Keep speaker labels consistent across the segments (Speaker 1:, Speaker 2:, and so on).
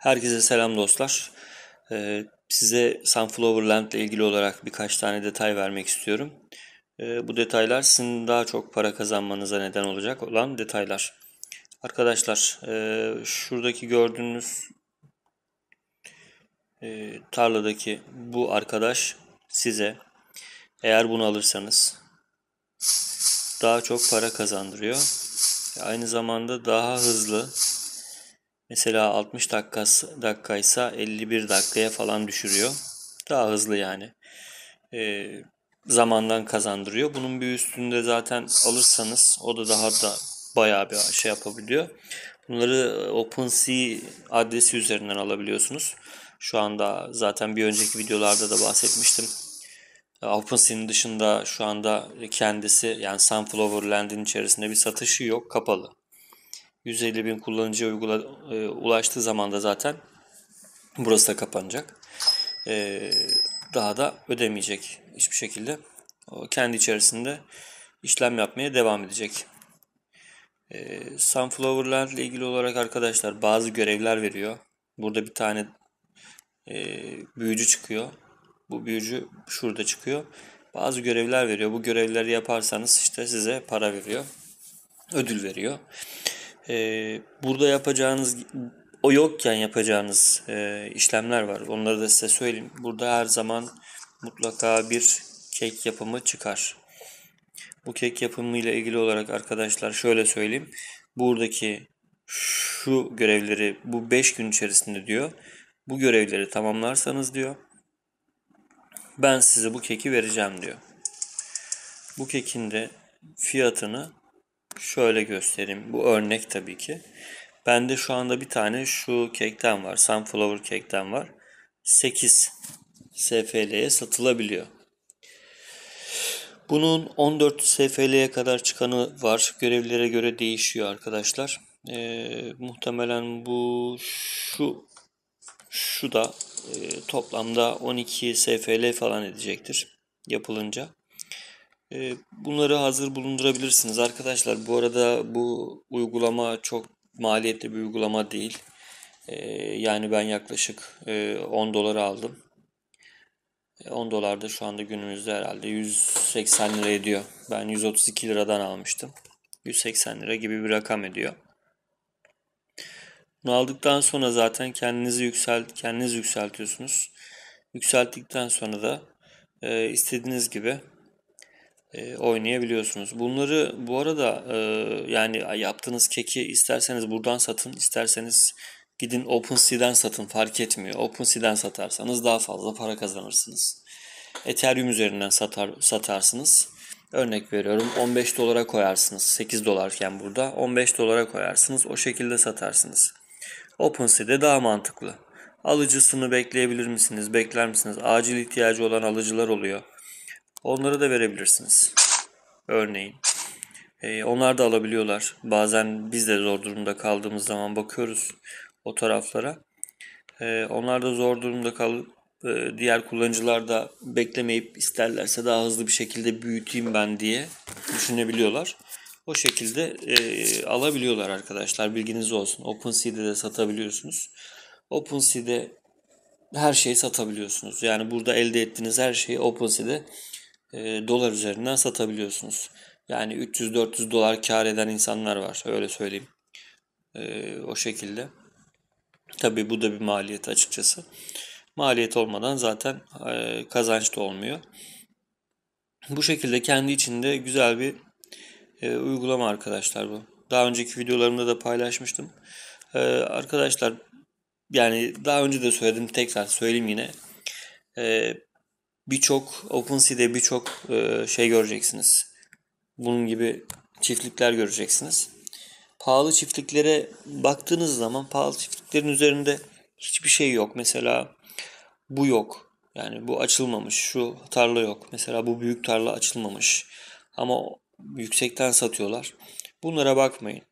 Speaker 1: Herkese selam dostlar. Ee, size Sunflower Land ile ilgili olarak birkaç tane detay vermek istiyorum. Ee, bu detaylar sizin daha çok para kazanmanıza neden olacak olan detaylar. Arkadaşlar e, şuradaki gördüğünüz e, tarladaki bu arkadaş size eğer bunu alırsanız daha çok para kazandırıyor. Aynı zamanda daha hızlı Mesela 60 dakikası, dakikaysa 51 dakikaya falan düşürüyor. Daha hızlı yani. E, zamandan kazandırıyor. Bunun bir üstünde zaten alırsanız o da daha da bayağı bir şey yapabiliyor. Bunları e, OpenSea adresi üzerinden alabiliyorsunuz. Şu anda zaten bir önceki videolarda da bahsetmiştim. E, OpenSea'nin dışında şu anda kendisi yani Sunflower Land'in içerisinde bir satışı yok. Kapalı. 150 bin kullanıcıya uygula, e, ulaştığı zaman da zaten burası da kapanacak. E, daha da ödemeyecek hiçbir şekilde. O kendi içerisinde işlem yapmaya devam edecek. E, Sunflower'lar ile ilgili olarak arkadaşlar bazı görevler veriyor. Burada bir tane e, büyücü çıkıyor. Bu büyücü şurada çıkıyor. Bazı görevler veriyor. Bu görevleri yaparsanız işte size para veriyor. Ödül veriyor e, burada yapacağınız o yokken yapacağınız e, işlemler var. Onları da size söyleyeyim. Burada her zaman mutlaka bir kek yapımı çıkar. Bu kek yapımı ile ilgili olarak arkadaşlar şöyle söyleyeyim. Buradaki şu görevleri bu 5 gün içerisinde diyor. Bu görevleri tamamlarsanız diyor. Ben size bu keki vereceğim diyor. Bu kekin de fiyatını şöyle göstereyim. Bu örnek tabii ki. Bende şu anda bir tane şu kekten var. Sunflower kekten var. 8 SFL'ye satılabiliyor. Bunun 14 SFL'ye kadar çıkanı var. Görevlere göre değişiyor arkadaşlar. Ee, muhtemelen bu şu şu da e, toplamda 12 SFL falan edecektir yapılınca. Ee, bunları hazır bulundurabilirsiniz arkadaşlar. Bu arada bu uygulama çok maliyetli bir uygulama değil. Ee, yani ben yaklaşık 10 e, dolar aldım. 10 e, dolar da şu anda günümüzde herhalde 180 lira ediyor. Ben 132 liradan almıştım. 180 lira gibi bir rakam ediyor. Bunu aldıktan sonra zaten kendinizi yükselt kendiniz yükseltiyorsunuz. Yükselttikten sonra da e, istediğiniz gibi e, oynayabiliyorsunuz. Bunları bu arada e, yani yaptığınız keki isterseniz buradan satın, isterseniz gidin OpenSea'den satın fark etmiyor. OpenSea'den satarsanız daha fazla para kazanırsınız. Ethereum üzerinden satar, satarsınız. Örnek veriyorum 15 dolara koyarsınız. 8 dolarken burada 15 dolara koyarsınız. O şekilde satarsınız. OpenSea'de daha mantıklı. Alıcısını bekleyebilir misiniz? Bekler misiniz? Acil ihtiyacı olan alıcılar oluyor. Onlara da verebilirsiniz. Örneğin. E, onlar da alabiliyorlar. Bazen biz de zor durumda kaldığımız zaman bakıyoruz o taraflara. E, onlar da zor durumda kal e, diğer kullanıcılar da beklemeyip isterlerse daha hızlı bir şekilde büyüteyim ben diye düşünebiliyorlar. O şekilde e, alabiliyorlar arkadaşlar. Bilginiz olsun. OpenSea'de de satabiliyorsunuz. OpenSea'de her şeyi satabiliyorsunuz. Yani burada elde ettiğiniz her şeyi OpenSea'de e, dolar üzerinden satabiliyorsunuz. Yani 300-400 dolar kar eden insanlar var öyle söyleyeyim. E, o şekilde. Tabii bu da bir maliyet açıkçası. Maliyet olmadan zaten e, kazanç da olmuyor. Bu şekilde kendi içinde güzel bir e, uygulama arkadaşlar bu. Daha önceki videolarımda da paylaşmıştım. E, arkadaşlar yani daha önce de söyledim tekrar söyleyeyim yine. E, birçok OpenSea'de birçok e, şey göreceksiniz. Bunun gibi çiftlikler göreceksiniz. Pahalı çiftliklere baktığınız zaman pahalı çiftliklerin üzerinde hiçbir şey yok. Mesela bu yok. Yani bu açılmamış. Şu tarla yok. Mesela bu büyük tarla açılmamış. Ama yüksekten satıyorlar. Bunlara bakmayın.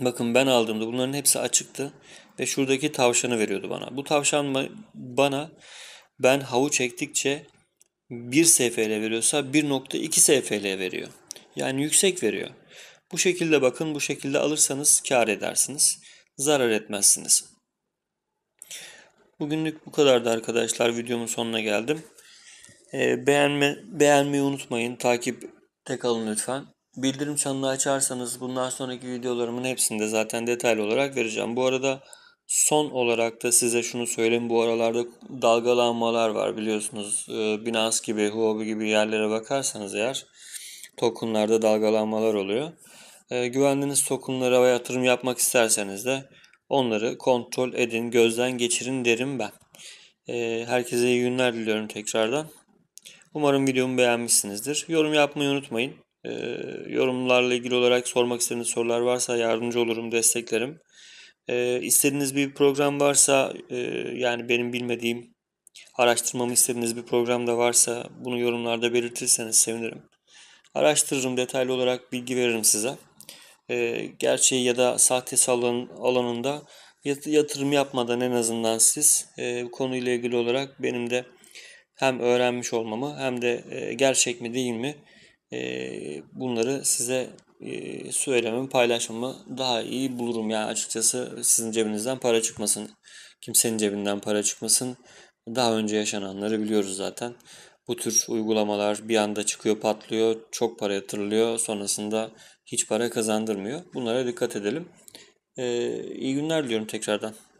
Speaker 1: Bakın ben aldığımda bunların hepsi açıktı ve şuradaki tavşanı veriyordu bana. Bu tavşan bana ben havu çektikçe 1 SFL veriyorsa 1.2 SFL veriyor. Yani yüksek veriyor. Bu şekilde bakın bu şekilde alırsanız kar edersiniz. Zarar etmezsiniz. Bugünlük bu kadardı arkadaşlar. Videomun sonuna geldim. Ee, beğenme, beğenmeyi unutmayın. Takipte kalın lütfen. Bildirim çanını açarsanız bundan sonraki videolarımın hepsinde zaten detaylı olarak vereceğim. Bu arada Son olarak da size şunu söyleyeyim. Bu aralarda dalgalanmalar var biliyorsunuz. Ee, Binance gibi, Huobi gibi yerlere bakarsanız eğer tokenlarda dalgalanmalar oluyor. Ee, güvendiğiniz tokenlara ve yatırım yapmak isterseniz de onları kontrol edin, gözden geçirin derim ben. Ee, herkese iyi günler diliyorum tekrardan. Umarım videomu beğenmişsinizdir. Yorum yapmayı unutmayın. Yorumlarla ilgili olarak sormak istediğiniz sorular varsa yardımcı olurum, desteklerim. E, istediğiniz bir program varsa e, yani benim bilmediğim araştırmamı istediğiniz bir program da varsa bunu yorumlarda belirtirseniz sevinirim. Araştırırım detaylı olarak bilgi veririm size. E, gerçeği ya da sahtesi alan, alanında yatırım yapmadan en azından siz e, konuyla ilgili olarak benim de hem öğrenmiş olmamı hem de e, gerçek mi değil mi e, bunları size e, söylemi, paylaşımı daha iyi bulurum. Yani açıkçası sizin cebinizden para çıkmasın. Kimsenin cebinden para çıkmasın. Daha önce yaşananları biliyoruz zaten. Bu tür uygulamalar bir anda çıkıyor, patlıyor, çok para yatırılıyor. Sonrasında hiç para kazandırmıyor. Bunlara dikkat edelim. Ee, iyi günler diliyorum tekrardan.